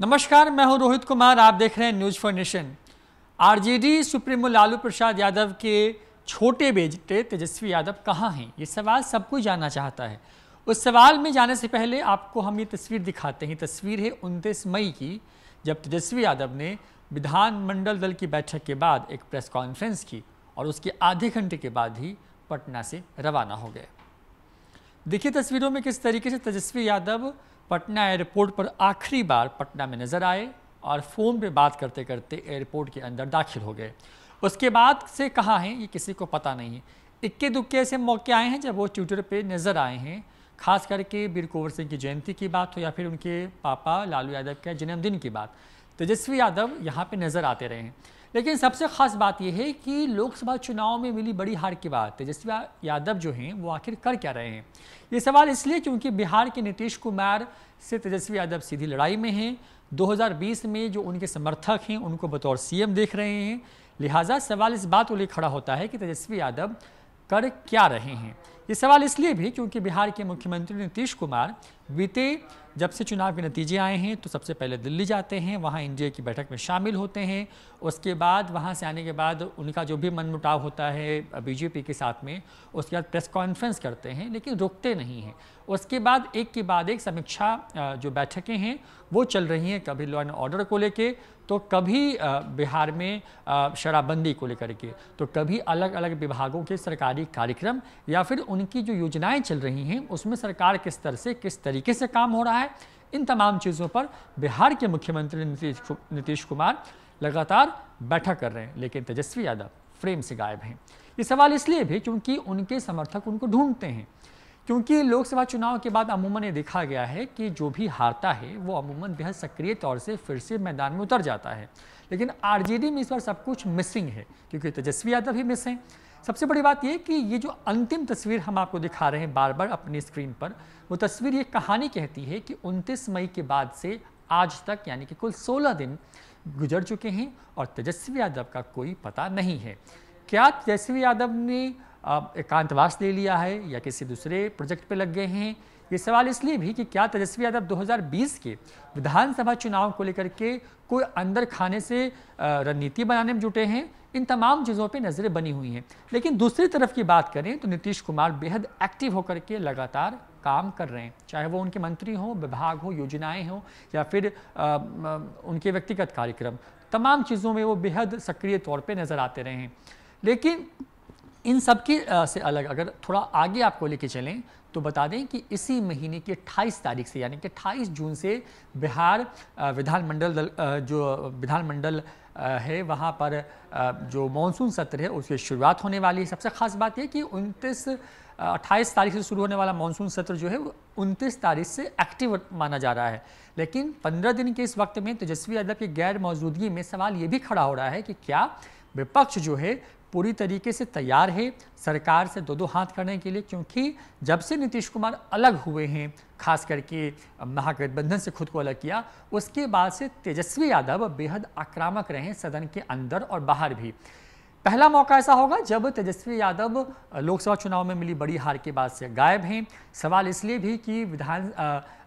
नमस्कार मैं हूं रोहित कुमार आप देख रहे हैं news for nation RJD supremo Lalu Prasad Yadav के छोटे बेटे तेजस्वी यादव कहाँ हैं ये सवाल सबको जानना चाहता है उस सवाल में जाने से पहले आपको हम ये तस्वीर दिखाते हैं तस्वीर है उनतीस मई की जब तेजस्वी यादव ने विधानमंडल दल की बैठक के बाद एक प्रेस कॉन्फ्रेंस की और उसके आधे घंटे के बाद ही पटना से रवाना हो गए देखिए तस्वीरों में किस तरीके से तेजस्वी यादव पटना एयरपोर्ट पर आखिरी बार पटना में नजर आए और फ़ोन पे बात करते करते एयरपोर्ट के अंदर दाखिल हो गए उसके बाद से कहाँ हैं ये किसी को पता नहीं है इक्के दुक्के ऐसे मौके आए हैं जब वो ट्विटर पे नज़र आए हैं खास करके वीर कुंवर सिंह की जयंती की बात हो या फिर उनके पापा लालू यादव के जन्मदिन की बात तेजस्वी यादव यहाँ पर नज़र आते रहे हैं लेकिन सबसे ख़ास बात यह है कि लोकसभा चुनाव में मिली बड़ी हार की बात तेजस्वी यादव जो हैं वो आखिर कर क्या रहे हैं ये सवाल इसलिए क्योंकि बिहार के नीतीश कुमार से तेजस्वी यादव सीधी लड़ाई में हैं 2020 में जो उनके समर्थक हैं उनको बतौर सीएम देख रहे हैं लिहाजा सवाल इस बात को लेकर खड़ा होता है कि तेजस्वी यादव कर क्या रहे हैं ये सवाल इसलिए भी क्योंकि बिहार के मुख्यमंत्री नीतीश कुमार बीते जब से चुनाव के नतीजे आए हैं तो सबसे पहले दिल्ली जाते हैं वहाँ एन की बैठक में शामिल होते हैं उसके बाद वहाँ से आने के बाद उनका जो भी मनमुटाव होता है बीजेपी के साथ में उसके बाद प्रेस कॉन्फ्रेंस करते हैं लेकिन रुकते नहीं हैं उसके बाद एक के बाद एक समीक्षा जो बैठकें हैं वो चल रही हैं कभी लॉ एंड ऑर्डर को लेकर तो कभी बिहार में शराबबंदी को लेकर के तो कभी अलग अलग विभागों के सरकारी कार्यक्रम या फिर उनकी जो योजनाएं चल रही हैं उसमें सरकार किस तरह से किस तरीके से काम हो रहा है इन तमाम चीज़ों पर बिहार के मुख्यमंत्री नीतीश नीतीश कुमार लगातार बैठक कर रहे हैं लेकिन तेजस्वी यादव फ्रेम से गायब हैं ये सवाल इसलिए भी क्योंकि उनके समर्थक उनको ढूंढते हैं क्योंकि लोकसभा चुनाव के बाद अमूमन ये देखा गया है कि जो भी हारता है वो अमूमन बेहद सक्रिय तौर से फिर से मैदान में उतर जाता है लेकिन आरजेडी में इस बार सब कुछ मिसिंग है क्योंकि तेजस्वी यादव ही मिस हैं सबसे बड़ी बात यह कि ये जो अंतिम तस्वीर हम आपको दिखा रहे हैं बार बार अपनी स्क्रीन पर वो तस्वीर ये कहानी कहती है कि 29 मई के बाद से आज तक यानी कि कुल 16 दिन गुजर चुके हैं और तेजस्वी यादव का कोई पता नहीं है क्या तेजस्वी यादव ने एकांतवास ले लिया है या किसी दूसरे प्रोजेक्ट पर लग गए हैं ये सवाल इसलिए भी कि क्या तेजस्वी यादव 2020 के विधानसभा चुनाव को लेकर के कोई अंदर खाने से रणनीति बनाने में जुटे हैं इन तमाम चीज़ों पे नज़रें बनी हुई हैं लेकिन दूसरी तरफ की बात करें तो नीतीश कुमार बेहद एक्टिव होकर के लगातार काम कर रहे हैं चाहे वो उनके मंत्री हों विभाग हो योजनाएं हों या फिर आ, आ, उनके व्यक्तिगत कार्यक्रम तमाम चीज़ों में वो बेहद सक्रिय तौर पर नज़र आते रहे हैं लेकिन इन सब के से अलग अगर थोड़ा आगे आपको लेके चलें तो बता दें कि इसी महीने की 28 तारीख से यानी कि 28 जून से बिहार विधानमंडल जो विधानमंडल है वहाँ पर जो मानसून सत्र है उसकी शुरुआत होने वाली है सबसे खास बात यह कि उनतीस अट्ठाईस तारीख से शुरू होने वाला मानसून सत्र जो है वो उनतीस तारीख से एक्टिव माना जा रहा है लेकिन पंद्रह दिन के इस वक्त में तेजस्वी यादव की गैर मौजूदगी में सवाल ये भी खड़ा हो रहा है कि क्या विपक्ष जो है पूरी तरीके से तैयार है सरकार से दो दो हाथ करने के लिए क्योंकि जब से नीतीश कुमार अलग हुए हैं खास करके महागठबंधन से खुद को अलग किया उसके बाद से तेजस्वी यादव बेहद आक्रामक रहे सदन के अंदर और बाहर भी पहला मौका ऐसा होगा जब तेजस्वी यादव लोकसभा चुनाव में मिली बड़ी हार के बाद से गायब हैं सवाल इसलिए भी कि विधान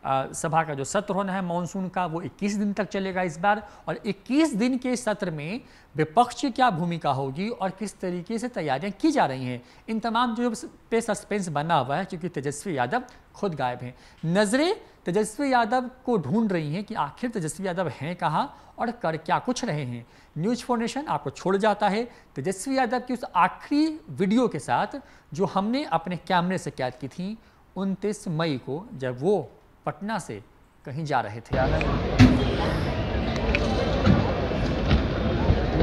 सभा का जो सत्र होना है मानसून का वो 21 दिन तक चलेगा इस बार और 21 दिन के सत्र में विपक्ष की क्या भूमिका होगी और किस तरीके से तैयारियां की जा रही हैं इन तमाम जो पे सस्पेंस बना हुआ है क्योंकि तेजस्वी यादव खुद गायब हैं नज़रें तेजस्वी यादव को ढूंढ रही हैं कि आखिर तेजस्वी यादव हैं कहाँ और कर क्या कुछ रहे हैं न्यूज फोर्नेशन आपको छोड़ जाता है तेजस्वी यादव की उस आखिरी वीडियो के साथ जो हमने अपने कैमरे से कैद की थी उनतीस मई को जब वो पटना से कहीं जा रहे थे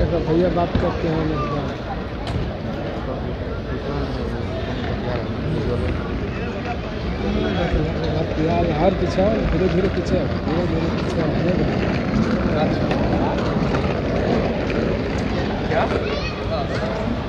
तो भैया बात करते हैं हर पीछा धीरे धीरे पीछे धीरे धीरे पीछे क्या